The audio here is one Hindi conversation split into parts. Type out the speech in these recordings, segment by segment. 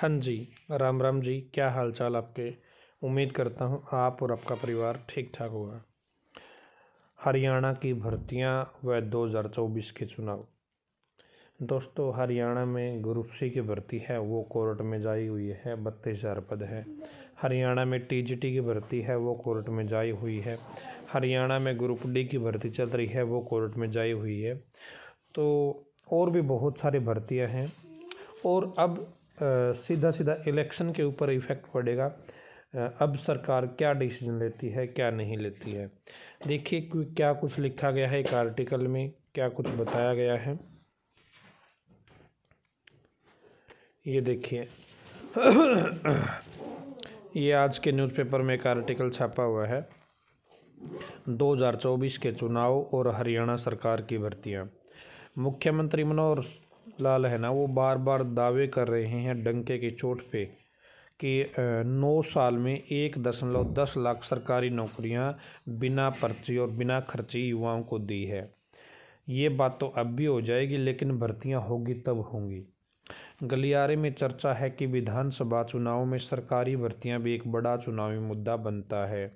हाँ जी राम राम जी क्या हाल चाल आपके उम्मीद करता हूँ आप और आपका परिवार ठीक ठाक होगा हरियाणा की भर्तियाँ व 2024 के चुनाव दोस्तों हरियाणा में ग्रुप सी की भर्ती है वो कोर्ट में जाई हुई है बत्तीस हज़ार पद है हरियाणा में टीजीटी की भर्ती है वो कोर्ट में जाई हुई है हरियाणा में ग्रुप डी की भर्ती चल रही है वो कोर्ट में जाई हुई है तो और भी बहुत सारी भर्तियां हैं और अब सीधा सीधा इलेक्शन के ऊपर इफ़ेक्ट पड़ेगा अब सरकार क्या डिसीजन लेती है क्या नहीं लेती है देखिए क्या कुछ लिखा गया है एक आर्टिकल में क्या कुछ बताया गया है ये देखिए ये आज के न्यूज़पेपर में एक आर्टिकल छापा हुआ है 2024 के चुनाव और हरियाणा सरकार की भर्तियां मुख्यमंत्री मनोहर लाल है ना वो बार बार दावे कर रहे हैं डंके की चोट पे कि नौ साल में एक दशमलव दस लाख सरकारी नौकरियां बिना पर्ची और बिना खर्ची युवाओं को दी है ये बात तो अब भी हो जाएगी लेकिन भर्तियां होगी तब होंगी गलियारे में चर्चा है कि विधानसभा चुनाव में सरकारी भर्तियां भी एक बड़ा चुनावी मुद्दा बनता है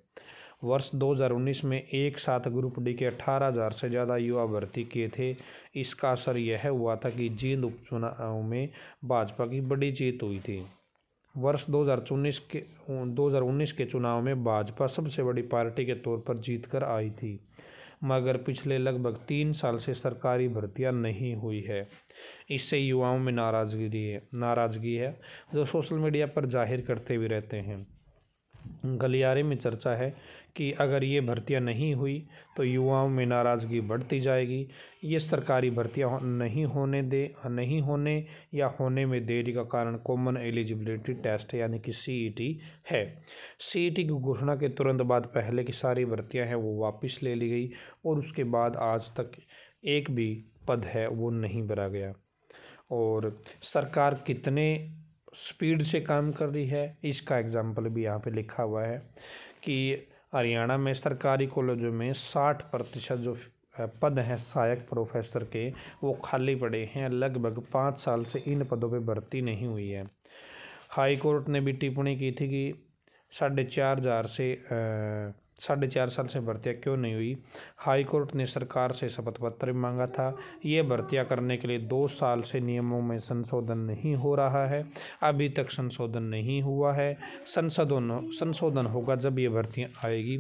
वर्ष 2019 में एक साथ ग्रुप डी के अठारह हज़ार से ज़्यादा युवा भर्ती किए थे इसका असर यह हुआ था कि जींद उपचुनाव में भाजपा की बड़ी जीत हुई थी वर्ष 2019 के 2019 के चुनाव में भाजपा सबसे बड़ी पार्टी के तौर पर जीत कर आई थी मगर पिछले लगभग तीन साल से सरकारी भर्तियां नहीं हुई है इससे युवाओं में नाराज़गी है नाराज़गी है जो सोशल मीडिया पर जाहिर करते भी रहते हैं गलियारे में चर्चा है कि अगर ये भर्तियां नहीं हुई तो युवाओं में नाराज़गी बढ़ती जाएगी ये सरकारी भर्तियां नहीं होने दे नहीं होने या होने में देरी का कारण कॉमन एलिजिबिलिटी टेस्ट यानी कि सीईटी e है सीईटी e की घोषणा के तुरंत बाद पहले की सारी भर्तियां हैं वो वापस ले ली गई और उसके बाद आज तक एक भी पद है वो नहीं भरा गया और सरकार कितने स्पीड से काम कर रही है इसका एग्ज़ाम्पल भी यहाँ पे लिखा हुआ है कि हरियाणा में सरकारी कॉलेजों में साठ प्रतिशत जो पद हैं सहायक प्रोफेसर के वो खाली पड़े हैं लगभग पाँच साल से इन पदों पे भर्ती नहीं हुई है हाई कोर्ट ने भी टिप्पणी की थी कि साढ़े चार हज़ार से आ, साढ़े चार साल से भर्तियाँ क्यों नहीं हुई हाई कोर्ट ने सरकार से शपथ पत्र मांगा था ये भर्तियाँ करने के लिए दो साल से नियमों में संशोधन नहीं हो रहा है अभी तक संशोधन नहीं हुआ है संसदों संशोधन होगा जब ये भर्तियाँ आएगी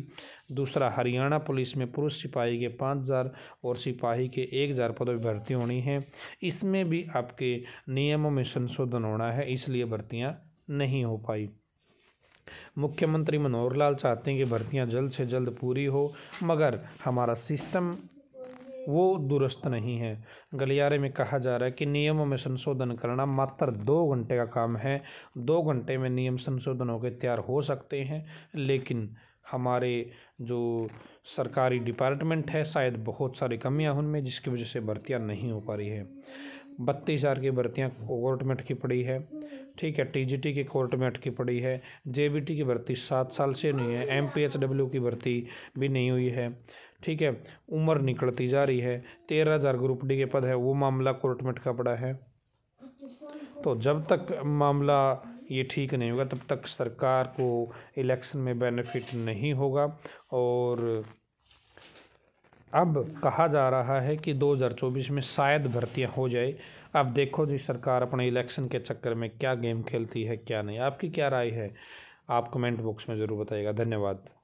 दूसरा हरियाणा पुलिस में पुरुष सिपाही के पाँच हज़ार और सिपाही के एक हज़ार पदों पर भर्ती होनी है इसमें भी आपके नियमों में संशोधन होना है इसलिए भर्तियाँ नहीं हो पाई मुख्यमंत्री मनोहर लाल चाहते हैं कि भर्तियां जल्द से जल्द पूरी हो मगर हमारा सिस्टम वो दुरुस्त नहीं है गलियारे में कहा जा रहा है कि नियमों में संशोधन करना मात्र दो घंटे का काम है दो घंटे में नियम संशोधन होकर तैयार हो सकते हैं लेकिन हमारे जो सरकारी डिपार्टमेंट है शायद बहुत सारी कमियां उनमें जिसकी वजह से भर्तियां नहीं हो पा रही है बत्तीस हज़ार की भर्तियाँ कोर्ट में अटकी पड़ी है ठीक है टीजीटी की कोर्ट में अटकी पड़ी है जेबीटी की भर्ती सात साल से नहीं है एमपीएचडब्ल्यू की भर्ती भी नहीं हुई है ठीक है उम्र निकलती जा रही है तेरह हज़ार ग्रुप डी के पद है वो मामला कोर्ट में अटका पड़ा है तो जब तक मामला ये ठीक नहीं होगा तब तक सरकार को इलेक्शन में बेनिफिट नहीं होगा और अब कहा जा रहा है कि 2024 में शायद भर्तियां हो जाए अब देखो जी सरकार अपने इलेक्शन के चक्कर में क्या गेम खेलती है क्या नहीं आपकी क्या राय है आप कमेंट बॉक्स में ज़रूर बताइएगा धन्यवाद